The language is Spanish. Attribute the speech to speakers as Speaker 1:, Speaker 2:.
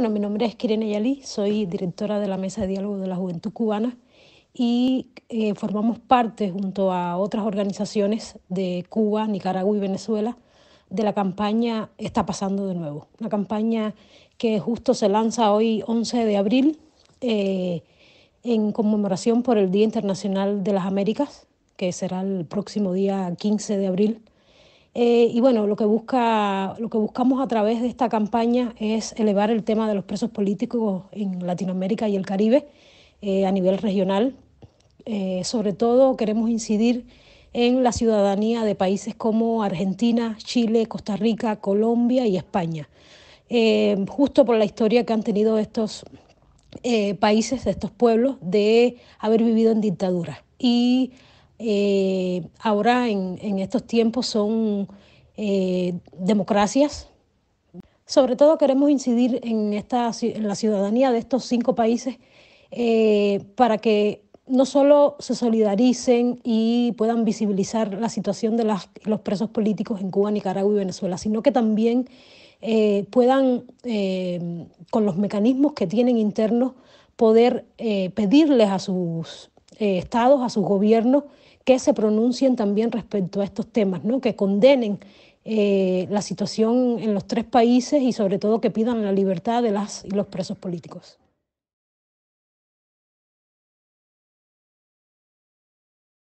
Speaker 1: Bueno, mi nombre es Kirene Yalí, soy directora de la Mesa de Diálogo de la Juventud Cubana y eh, formamos parte, junto a otras organizaciones de Cuba, Nicaragua y Venezuela, de la campaña Está pasando de nuevo, una campaña que justo se lanza hoy 11 de abril eh, en conmemoración por el Día Internacional de las Américas, que será el próximo día 15 de abril. Eh, y bueno, lo que, busca, lo que buscamos a través de esta campaña es elevar el tema de los presos políticos en Latinoamérica y el Caribe eh, a nivel regional. Eh, sobre todo queremos incidir en la ciudadanía de países como Argentina, Chile, Costa Rica, Colombia y España, justo por la historia que han tenido estos países, estos pueblos, de haber vivido en dictadura. Y eh, ahora en, estos tiempos son eh, democracias. Sobre todo queremos incidir en, esta, en la ciudadanía de estos cinco países eh, para que no solo se solidaricen y puedan visibilizar la situación de los presos políticos en Cuba, Nicaragua y Venezuela, sino que también puedan, con los mecanismos que tienen internos, poder pedirles a sus estados, a sus gobiernos, que se pronuncien también respecto a estos temas, ¿no? que condenen eh, la situación en los tres países y sobre todo que pidan la libertad de las y los presos políticos.